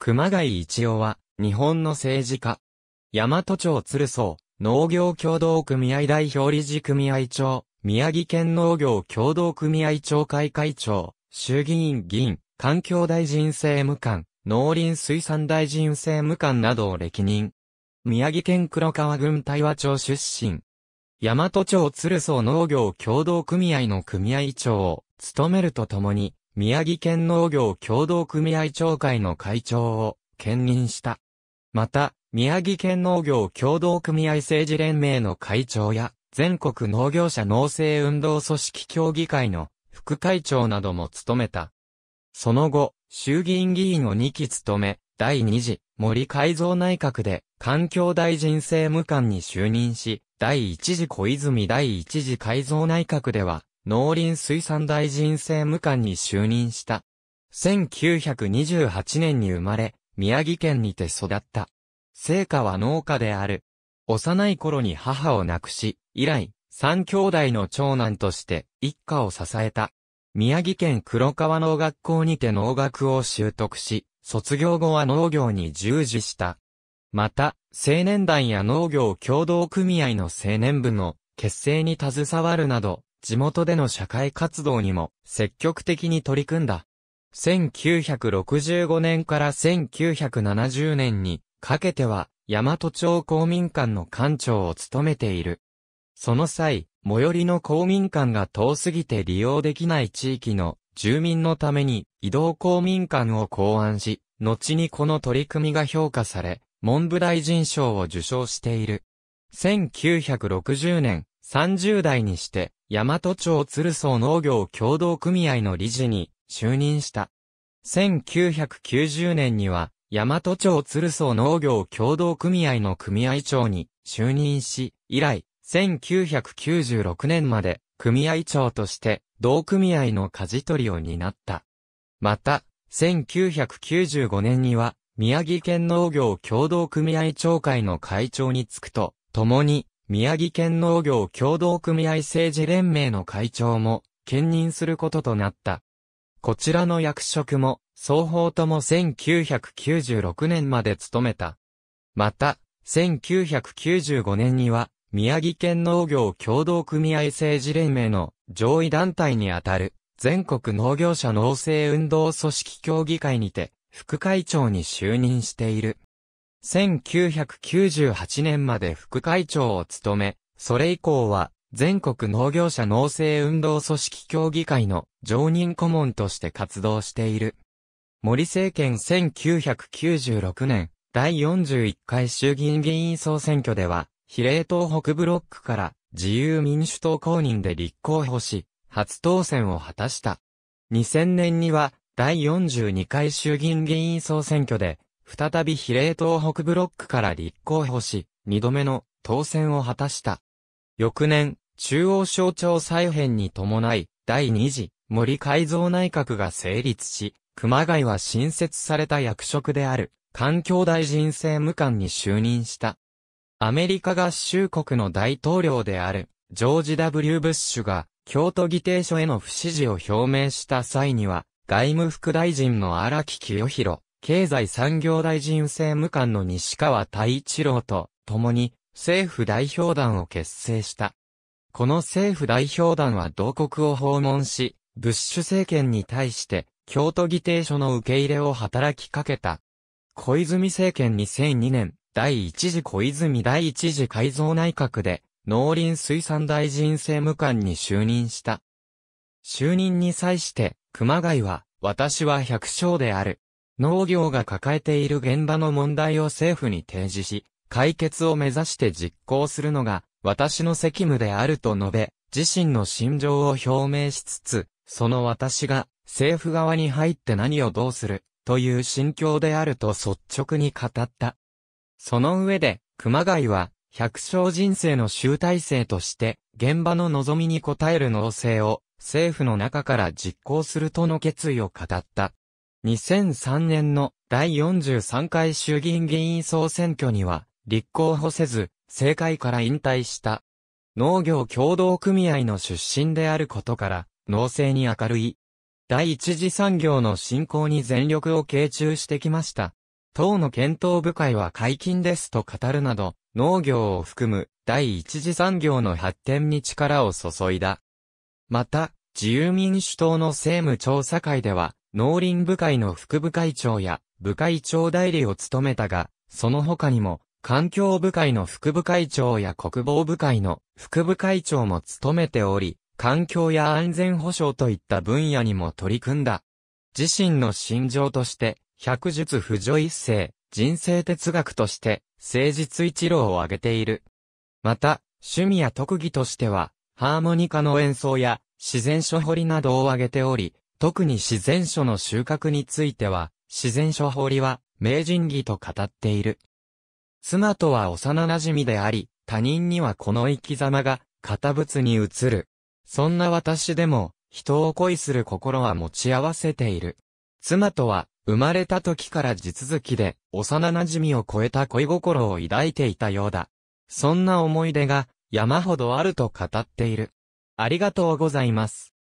熊谷一夫は、日本の政治家。大和町鶴荘、農業協同組合代表理事組合長、宮城県農業協同組合長会会長、衆議院議員、環境大臣政務官、農林水産大臣政務官などを歴任。宮城県黒川郡大和町出身。大和町鶴荘農業協同組合の組合長を務めるとともに、宮城県農業協同組合長会の会長を兼任した。また、宮城県農業協同組合政治連盟の会長や、全国農業者農政運動組織協議会の副会長なども務めた。その後、衆議院議員を2期務め、第2次森改造内閣で環境大臣政務官に就任し、第1次小泉第1次改造内閣では農林水産大臣政務官に就任した。1928年に生まれ、宮城県にて育った。成果は農家である。幼い頃に母を亡くし、以来、三兄弟の長男として一家を支えた。宮城県黒川農学校にて農学を習得し、卒業後は農業に従事した。また、青年団や農業協同組合の青年部の結成に携わるなど、地元での社会活動にも積極的に取り組んだ。1965年から1970年にかけては、大和町公民館の館長を務めている。その際、最寄りの公民館が遠すぎて利用できない地域の住民のために移動公民館を考案し、後にこの取り組みが評価され、文部大臣賞を受賞している。1960年、30代にして大和町鶴荘農業協同組合の理事に就任した。1990年には、大和町鶴荘農業協同組合の組合長に就任し、以来、1996年まで組合長として同組合の舵取りを担った。また、1995年には、宮城県農業協同組合長会の会長に就くと、共に宮城県農業協同組合政治連盟の会長も、兼任することとなった。こちらの役職も、双方とも1996年まで務めた。また、1995年には、宮城県農業協同組合政治連盟の上位団体にあたる、全国農業者農政運動組織協議会にて、副会長に就任している。1998年まで副会長を務め、それ以降は全国農業者農政運動組織協議会の常任顧問として活動している。森政権1996年第41回衆議院議員総選挙では、比例党北ブロックから自由民主党公認で立候補し、初当選を果たした。2000年には第42回衆議院議員総選挙で再び比例東北ブロックから立候補し、二度目の当選を果たした。翌年、中央省庁再編に伴い、第二次森改造内閣が成立し、熊谷は新設された役職である環境大臣政務官に就任した。アメリカ合衆国の大統領であるジョージ・ W・ ブッシュが京都議定書への不支持を表明した際には、外務副大臣の荒木清弘、経済産業大臣政務官の西川太一郎と共に政府代表団を結成した。この政府代表団は同国を訪問し、ブッシュ政権に対して京都議定書の受け入れを働きかけた。小泉政権2002年、第一次小泉第一次改造内閣で、農林水産大臣政務官に就任した。就任に際して、熊谷は、私は百姓である。農業が抱えている現場の問題を政府に提示し、解決を目指して実行するのが、私の責務であると述べ、自身の心情を表明しつつ、その私が、政府側に入って何をどうする、という心境であると率直に語った。その上で、熊谷は、百姓人生の集大成として、現場の望みに応える農政を、政府の中から実行するとの決意を語った。2003年の第43回衆議院議員総選挙には、立候補せず、政界から引退した。農業協同組合の出身であることから、農政に明るい。第一次産業の振興に全力を傾注してきました。党の検討部会は解禁ですと語るなど、農業を含む第一次産業の発展に力を注いだ。また、自由民主党の政務調査会では、農林部会の副部会長や部会長代理を務めたが、その他にも、環境部会の副部会長や国防部会の副部会長も務めており、環境や安全保障といった分野にも取り組んだ。自身の心情として、百術不助一世、人生哲学として、誠実一郎を挙げている。また、趣味や特技としては、ハーモニカの演奏や、自然書掘りなどを挙げており、特に自然書の収穫については、自然書法理は、名人義と語っている。妻とは幼馴染であり、他人にはこの生き様が、堅物に移る。そんな私でも、人を恋する心は持ち合わせている。妻とは、生まれた時から地続きで、幼馴染を超えた恋心を抱いていたようだ。そんな思い出が、山ほどあると語っている。ありがとうございます。